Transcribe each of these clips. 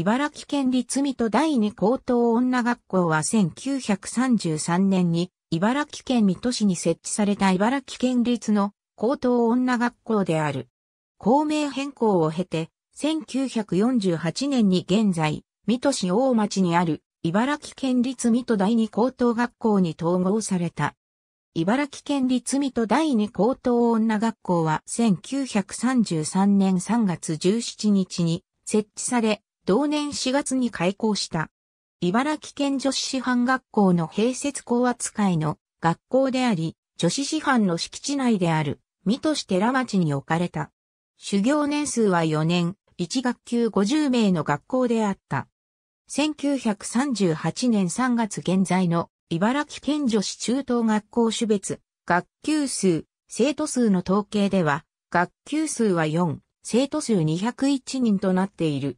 茨城県立水戸第二高等女学校は1933年に茨城県水戸市に設置された茨城県立の高等女学校である。校名変更を経て、1948年に現在、水戸市大町にある茨城県立水戸第二高等学校に統合された。茨城県立水戸第二高等女学校は1933年3月17日に設置され、同年4月に開校した。茨城県女子師範学校の併設校扱いの学校であり、女子師範の敷地内である、水戸市寺町に置かれた。修行年数は4年、1学級50名の学校であった。1938年3月現在の茨城県女子中等学校種別、学級数、生徒数の統計では、学級数は4、生徒数201人となっている。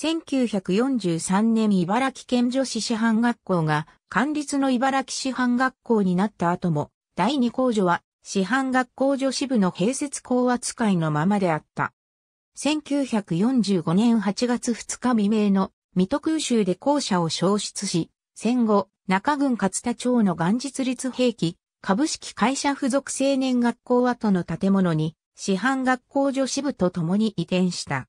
1943年茨城県女子師範学校が管立の茨城師範学校になった後も、第二工女は師範学校女子部の併設校扱いのままであった。1945年8月2日未明の水戸空襲で校舎を消失し、戦後、中郡勝田町の元日立兵器、株式会社付属青年学校跡の建物に、師範学校女子部と共に移転した。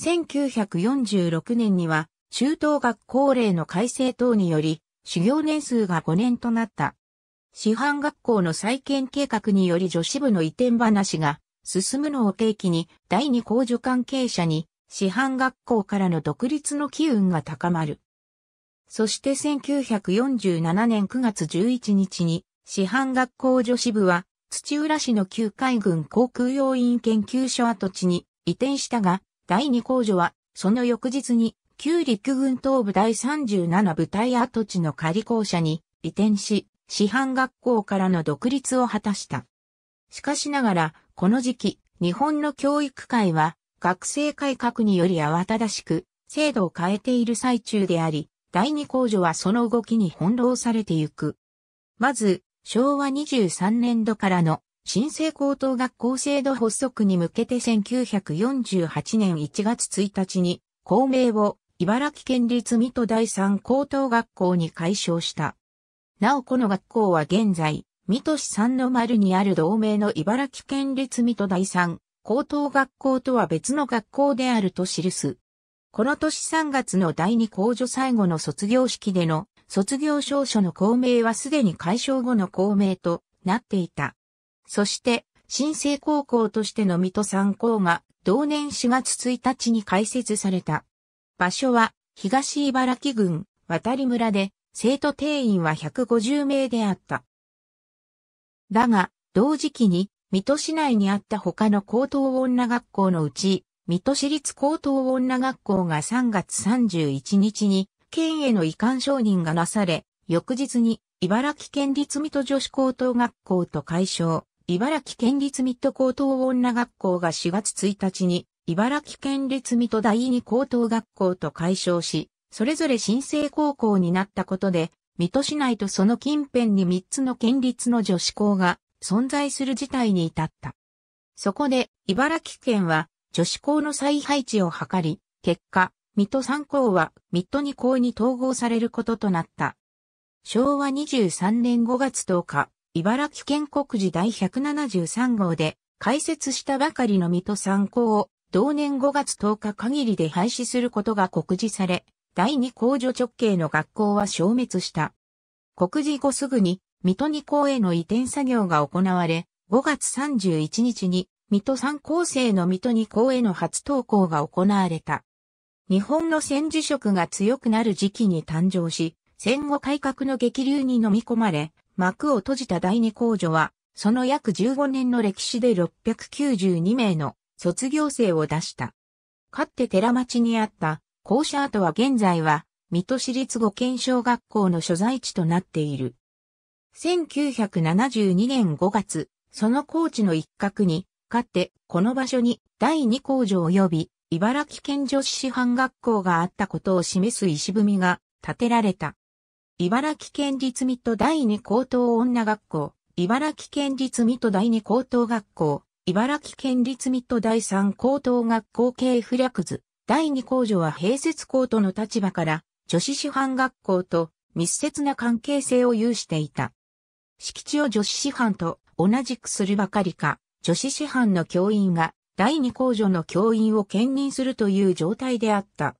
1946年には、中等学校令の改正等により、修行年数が5年となった。師範学校の再建計画により女子部の移転話が進むのを契機に、第二工女関係者に、師範学校からの独立の機運が高まる。そして1947年9月11日に、師範学校女子部は、土浦市の旧海軍航空要員研究所跡地に移転したが、第2工場は、その翌日に、旧陸軍東部第37部隊跡地の仮校舎に移転し、師範学校からの独立を果たした。しかしながら、この時期、日本の教育界は、学生改革により慌ただしく、制度を変えている最中であり、第二工場はその動きに翻弄されてゆく。まず、昭和23年度からの新生高等学校制度発足に向けて1948年1月1日に校名を茨城県立水戸第三高等学校に改称した。なおこの学校は現在、水戸市三の丸にある同盟の茨城県立水戸第三高等学校とは別の学校であると記す。この年3月の第二公助最後の卒業式での卒業証書の校名はすでに解消後の校名となっていた。そして、新生高校としての水戸三高が同年4月1日に開設された。場所は東茨城郡渡里村で生徒定員は150名であった。だが、同時期に水戸市内にあった他の高等女学校のうち、水戸市立高等女学校が3月31日に県への移管承認がなされ、翌日に茨城県立水戸女子高等学校と解消。茨城県立水戸高等女学校が4月1日に、茨城県立水戸第二高等学校と解消し、それぞれ新生高校になったことで、水戸市内とその近辺に3つの県立の女子校が存在する事態に至った。そこで、茨城県は女子校の再配置を図り、結果、水戸3校は水戸2校に統合されることとなった。昭和23年5月10日、茨城県国事第173号で開設したばかりの水戸参考を同年5月10日限りで廃止することが告示され、第2工場直系の学校は消滅した。告示後すぐに水戸2校への移転作業が行われ、5月31日に水戸3校生の水戸2校への初登校が行われた。日本の戦時色が強くなる時期に誕生し、戦後改革の激流に飲み込まれ、幕を閉じた第二工女は、その約15年の歴史で692名の卒業生を出した。かって寺町にあった校舎跡は現在は、水戸市立五県小学校の所在地となっている。1972年5月、その高地の一角に、かってこの場所に第二工場及び茨城県女子師範学校があったことを示す石踏みが建てられた。茨城県立水戸第二高等女学校、茨城県立水戸第二高等学校、茨城県立水戸第三高等学校系不略図、第二工女は併設校との立場から、女子師範学校と密接な関係性を有していた。敷地を女子師範と同じくするばかりか、女子師範の教員が第二工女の教員を兼任するという状態であった。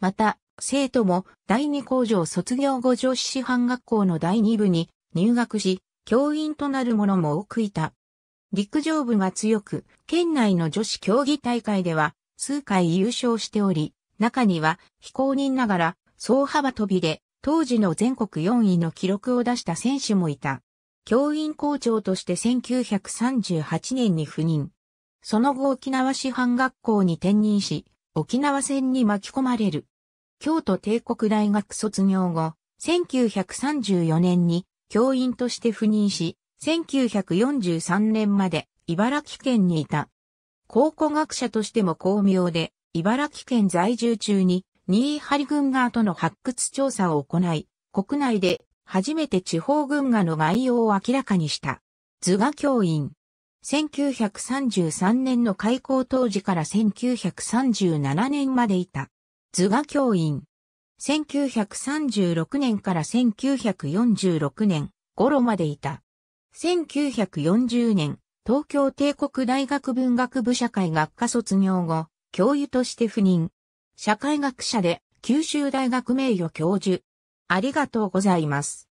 また、生徒も第二工場卒業後女子師範学校の第二部に入学し、教員となる者も多くいた。陸上部が強く、県内の女子競技大会では数回優勝しており、中には非公認ながら、総幅跳びで当時の全国4位の記録を出した選手もいた。教員校長として1938年に赴任。その後沖縄師範学校に転任し、沖縄戦に巻き込まれる。京都帝国大学卒業後、1934年に教員として赴任し、1943年まで茨城県にいた。考古学者としても巧妙で、茨城県在住中に新井張軍側との発掘調査を行い、国内で初めて地方軍画の概要を明らかにした。図画教員。1933年の開校当時から1937年までいた。図画教員。1936年から1946年頃までいた。1940年、東京帝国大学文学部社会学科卒業後、教諭として赴任。社会学者で、九州大学名誉教授。ありがとうございます。